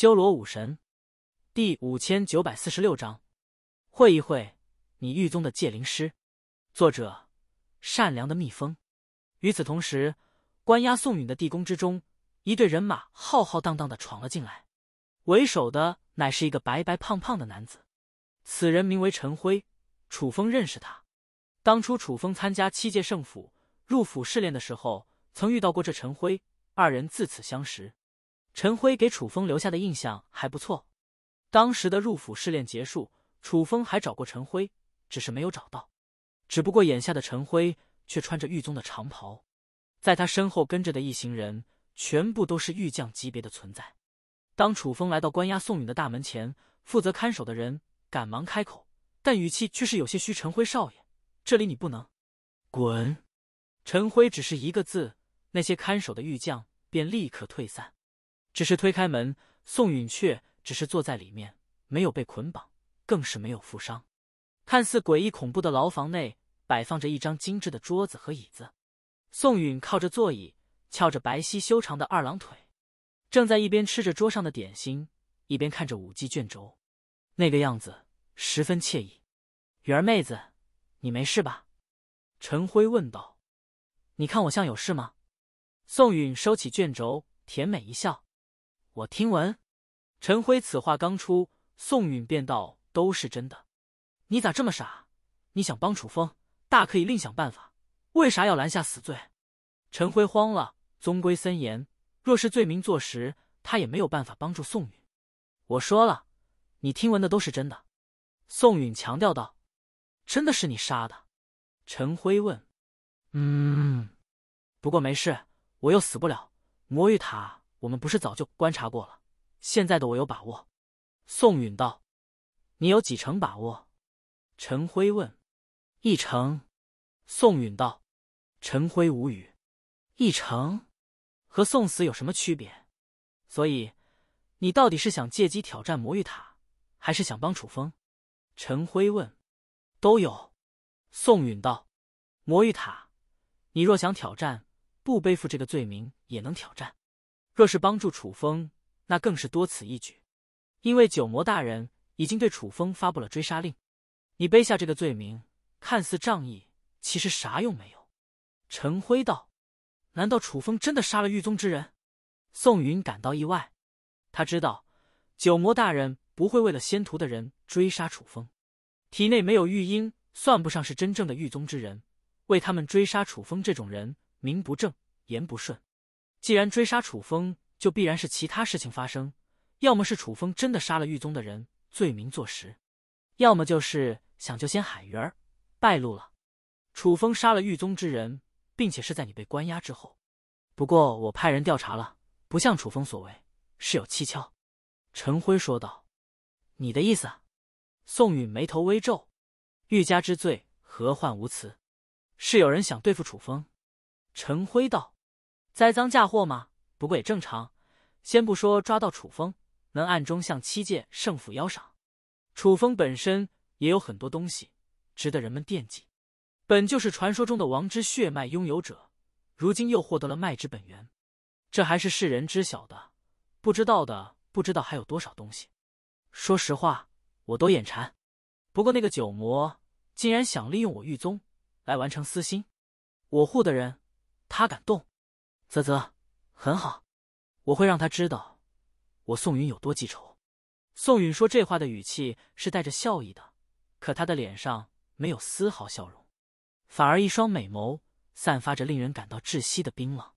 修罗武神，第五千九百四十六章，会一会你狱宗的戒灵师。作者：善良的蜜蜂。与此同时，关押宋允的地宫之中，一队人马浩浩荡荡的闯了进来。为首的乃是一个白白胖胖的男子，此人名为陈辉。楚风认识他，当初楚风参加七界圣府入府试炼的时候，曾遇到过这陈辉，二人自此相识。陈辉给楚风留下的印象还不错，当时的入府试炼结束，楚风还找过陈辉，只是没有找到。只不过眼下的陈辉却穿着狱宗的长袍，在他身后跟着的一行人全部都是玉将级别的存在。当楚风来到关押宋允的大门前，负责看守的人赶忙开口，但语气却是有些虚：“陈辉少爷，这里你不能滚。”陈辉只是一个字，那些看守的玉将便立刻退散。只是推开门，宋允却只是坐在里面，没有被捆绑，更是没有负伤。看似诡异恐怖的牢房内，摆放着一张精致的桌子和椅子。宋允靠着座椅，翘着白皙修长的二郎腿，正在一边吃着桌上的点心，一边看着五技卷轴，那个样子十分惬意。允儿妹子，你没事吧？陈辉问道。你看我像有事吗？宋允收起卷轴，甜美一笑。我听闻，陈辉此话刚出，宋允便道：“都是真的。”你咋这么傻？你想帮楚风，大可以另想办法，为啥要拦下死罪？陈辉慌了，宗规森严，若是罪名坐实，他也没有办法帮助宋允。我说了，你听闻的都是真的。”宋允强调道，“真的是你杀的？”陈辉问，“嗯，不过没事，我又死不了。”魔域塔。我们不是早就观察过了？现在的我有把握。”宋允道，“你有几成把握？”陈辉问。“一成。”宋允道。陈辉无语，“一成，和送死有什么区别？”所以，你到底是想借机挑战魔域塔，还是想帮楚风？”陈辉问。“都有。”宋允道。“魔域塔，你若想挑战，不背负这个罪名也能挑战。”若是帮助楚风，那更是多此一举，因为九魔大人已经对楚风发布了追杀令。你背下这个罪名，看似仗义，其实啥用没有。陈辉道：“难道楚风真的杀了玉宗之人？”宋云感到意外，他知道九魔大人不会为了仙徒的人追杀楚风。体内没有玉婴，算不上是真正的玉宗之人，为他们追杀楚风这种人，名不正言不顺。既然追杀楚风，就必然是其他事情发生，要么是楚风真的杀了狱宗的人，罪名坐实，要么就是想救仙海鱼儿，败露了。楚风杀了狱宗之人，并且是在你被关押之后。不过我派人调查了，不像楚风所为，是有蹊跷。”陈辉说道。“你的意思？”宋宇眉头微皱，“欲加之罪，何患无辞？是有人想对付楚风。”陈辉道。栽赃嫁祸吗？不过也正常。先不说抓到楚风，能暗中向七界圣府邀赏。楚风本身也有很多东西值得人们惦记，本就是传说中的王之血脉拥有者，如今又获得了脉之本源，这还是世人知晓的。不知道的不知道还有多少东西。说实话，我都眼馋。不过那个九魔竟然想利用我玉宗来完成私心，我护的人，他敢动？啧啧，很好，我会让他知道，我宋云有多记仇。宋允说这话的语气是带着笑意的，可他的脸上没有丝毫笑容，反而一双美眸散发着令人感到窒息的冰冷。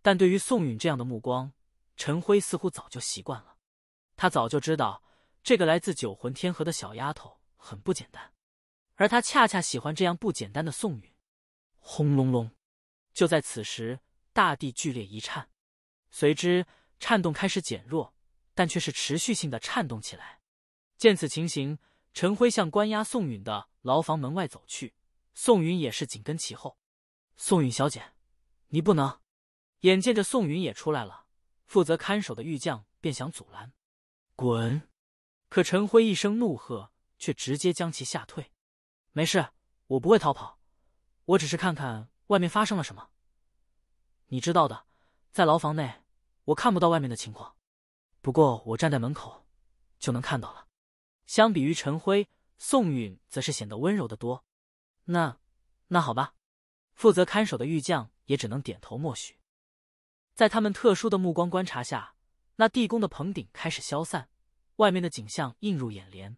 但对于宋允这样的目光，陈辉似乎早就习惯了。他早就知道这个来自九魂天河的小丫头很不简单，而他恰恰喜欢这样不简单的宋允。轰隆隆！就在此时。大地剧烈一颤，随之颤动开始减弱，但却是持续性的颤动起来。见此情形，陈辉向关押宋允的牢房门外走去，宋允也是紧跟其后。宋允小姐，你不能！眼见着宋允也出来了，负责看守的狱将便想阻拦。滚！可陈辉一声怒喝，却直接将其吓退。没事，我不会逃跑，我只是看看外面发生了什么。你知道的，在牢房内，我看不到外面的情况。不过我站在门口，就能看到了。相比于陈辉，宋允则是显得温柔的多。那，那好吧。负责看守的玉匠也只能点头默许。在他们特殊的目光观察下，那地宫的棚顶开始消散，外面的景象映入眼帘。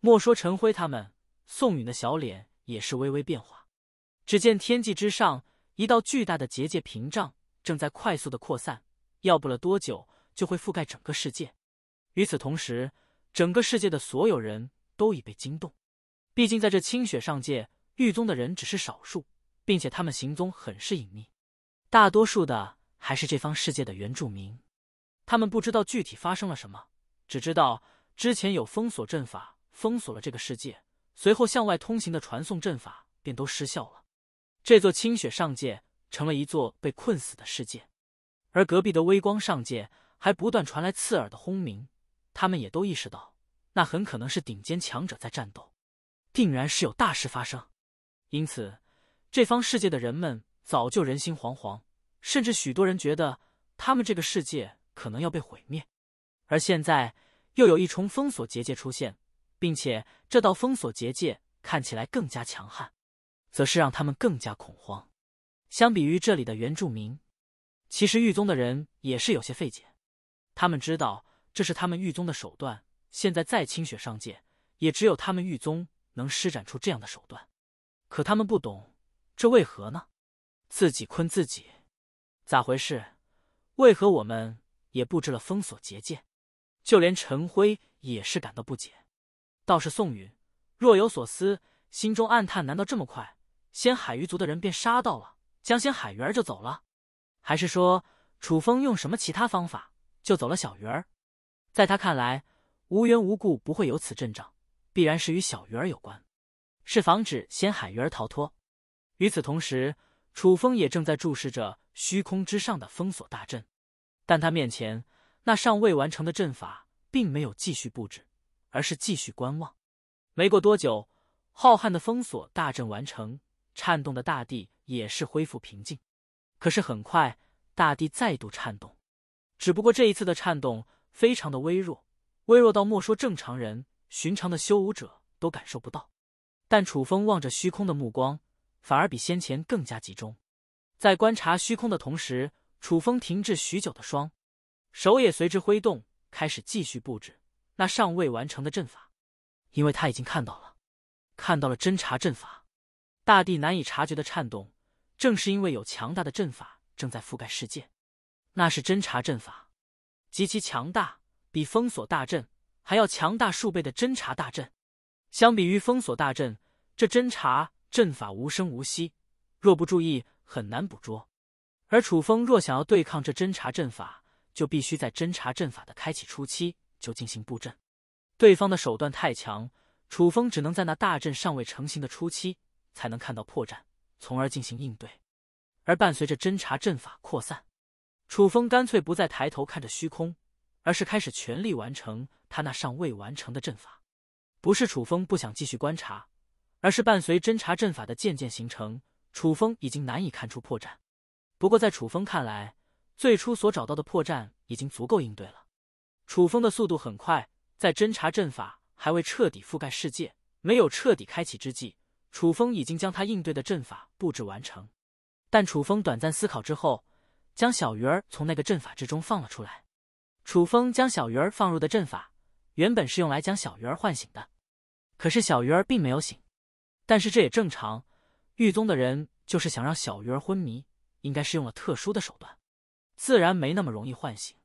莫说陈辉他们，宋允的小脸也是微微变化。只见天际之上。一道巨大的结界屏障正在快速的扩散，要不了多久就会覆盖整个世界。与此同时，整个世界的所有人都已被惊动。毕竟，在这清雪上界，狱宗的人只是少数，并且他们行踪很是隐秘，大多数的还是这方世界的原住民。他们不知道具体发生了什么，只知道之前有封锁阵法封锁了这个世界，随后向外通行的传送阵法便都失效了。这座清雪上界成了一座被困死的世界，而隔壁的微光上界还不断传来刺耳的轰鸣。他们也都意识到，那很可能是顶尖强者在战斗，定然是有大事发生。因此，这方世界的人们早就人心惶惶，甚至许多人觉得他们这个世界可能要被毁灭。而现在，又有一重封锁结界出现，并且这道封锁结界看起来更加强悍。则是让他们更加恐慌。相比于这里的原住民，其实狱宗的人也是有些费解。他们知道这是他们狱宗的手段，现在再清雪上界，也只有他们狱宗能施展出这样的手段。可他们不懂，这为何呢？自己困自己，咋回事？为何我们也布置了封锁结界？就连陈辉也是感到不解。倒是宋宇若有所思，心中暗叹：难道这么快？仙海鱼族的人便杀到了，将仙海鱼儿就走了，还是说楚风用什么其他方法救走了小鱼儿？在他看来，无缘无故不会有此阵仗，必然是与小鱼儿有关，是防止仙海鱼儿逃脱。与此同时，楚风也正在注视着虚空之上的封锁大阵，但他面前那尚未完成的阵法并没有继续布置，而是继续观望。没过多久，浩瀚的封锁大阵完成。颤动的大地也是恢复平静，可是很快大地再度颤动，只不过这一次的颤动非常的微弱，微弱到莫说正常人，寻常的修武者都感受不到。但楚风望着虚空的目光，反而比先前更加集中，在观察虚空的同时，楚风停滞许久的双手也随之挥动，开始继续布置那尚未完成的阵法，因为他已经看到了，看到了侦察阵法。大地难以察觉的颤动，正是因为有强大的阵法正在覆盖世界。那是侦察阵法，极其强大，比封锁大阵还要强大数倍的侦察大阵。相比于封锁大阵，这侦察阵法无声无息，若不注意很难捕捉。而楚风若想要对抗这侦察阵法，就必须在侦察阵法的开启初期就进行布阵。对方的手段太强，楚风只能在那大阵尚未成型的初期。才能看到破绽，从而进行应对。而伴随着侦查阵法扩散，楚风干脆不再抬头看着虚空，而是开始全力完成他那尚未完成的阵法。不是楚风不想继续观察，而是伴随侦查阵法的渐渐形成，楚风已经难以看出破绽。不过，在楚风看来，最初所找到的破绽已经足够应对了。楚风的速度很快，在侦查阵法还未彻底覆盖世界、没有彻底开启之际。楚风已经将他应对的阵法布置完成，但楚风短暂思考之后，将小鱼儿从那个阵法之中放了出来。楚风将小鱼儿放入的阵法原本是用来将小鱼儿唤醒的，可是小鱼儿并没有醒。但是这也正常，狱宗的人就是想让小鱼儿昏迷，应该是用了特殊的手段，自然没那么容易唤醒。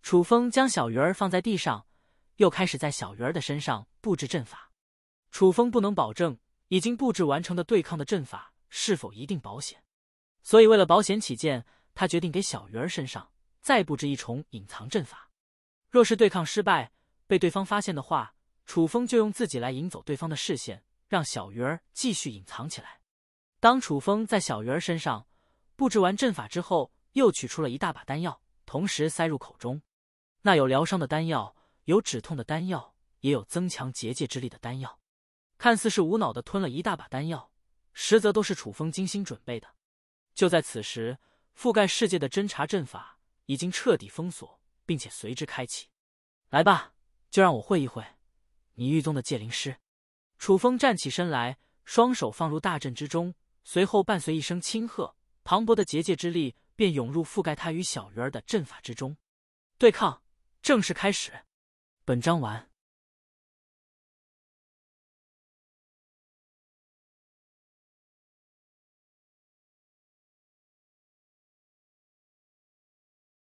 楚风将小鱼儿放在地上，又开始在小鱼儿的身上布置阵法。楚风不能保证。已经布置完成的对抗的阵法是否一定保险？所以为了保险起见，他决定给小鱼儿身上再布置一重隐藏阵法。若是对抗失败，被对方发现的话，楚风就用自己来引走对方的视线，让小鱼儿继续隐藏起来。当楚风在小鱼儿身上布置完阵法之后，又取出了一大把丹药，同时塞入口中。那有疗伤的丹药，有止痛的丹药，也有增强结界之力的丹药。看似是无脑的吞了一大把丹药，实则都是楚风精心准备的。就在此时，覆盖世界的侦查阵法已经彻底封锁，并且随之开启。来吧，就让我会一会你狱中的戒灵师。楚风站起身来，双手放入大阵之中，随后伴随一声轻喝，磅礴的结界之力便涌入覆盖他与小鱼儿的阵法之中。对抗正式开始。本章完。